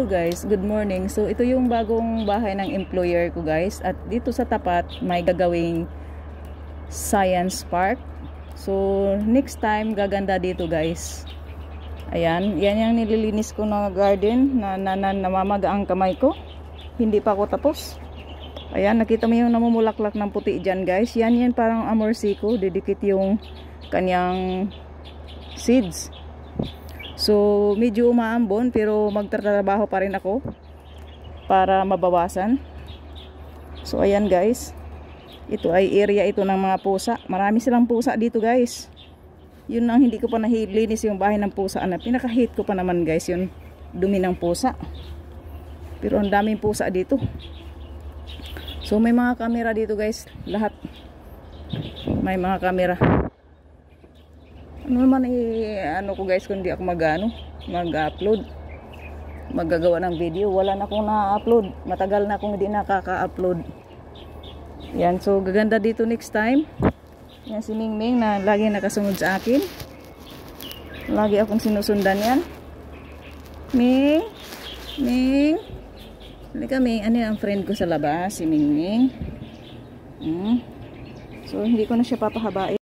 Hello guys, good morning. So ito yung bagong bahay ng employer ko guys at dito sa tapat may gagawing science park. So next time gaganda dito guys. Ayan, yan yung nililinis ko na garden na, na, na namamaga ang kamay ko. Hindi pa ako tapos. Ayan, nakita mo yung namumulaklak ng puti dyan guys. Yan yan parang amorsi ko, didikit yung kanyang seeds. So, medyo umaambon pero magtatrabaho pa rin ako para mabawasan. So, ayan guys. Ito ay area ito ng mga pusa. Marami silang pusa dito guys. Yun ang hindi ko pa nahilinis yung bahay ng pusa. Ano, pinaka-hate ko pa naman guys yun. Dumi ng pusa. Pero ang daming pusa dito. So, may mga camera dito guys. Lahat. May mga camera ano naman eh, ano ko guys di ako magano mag-upload magagawa ng video wala na akong na-upload matagal na akong hindi nakaka-upload yan so gaganda dito next time yan si Ming Ming na lagi nakasunod sa akin lagi akong sinusundan yan Ming Ming halika Ming ano ang friend ko sa labas si Ming Ming mm. so hindi ko na siya papahabain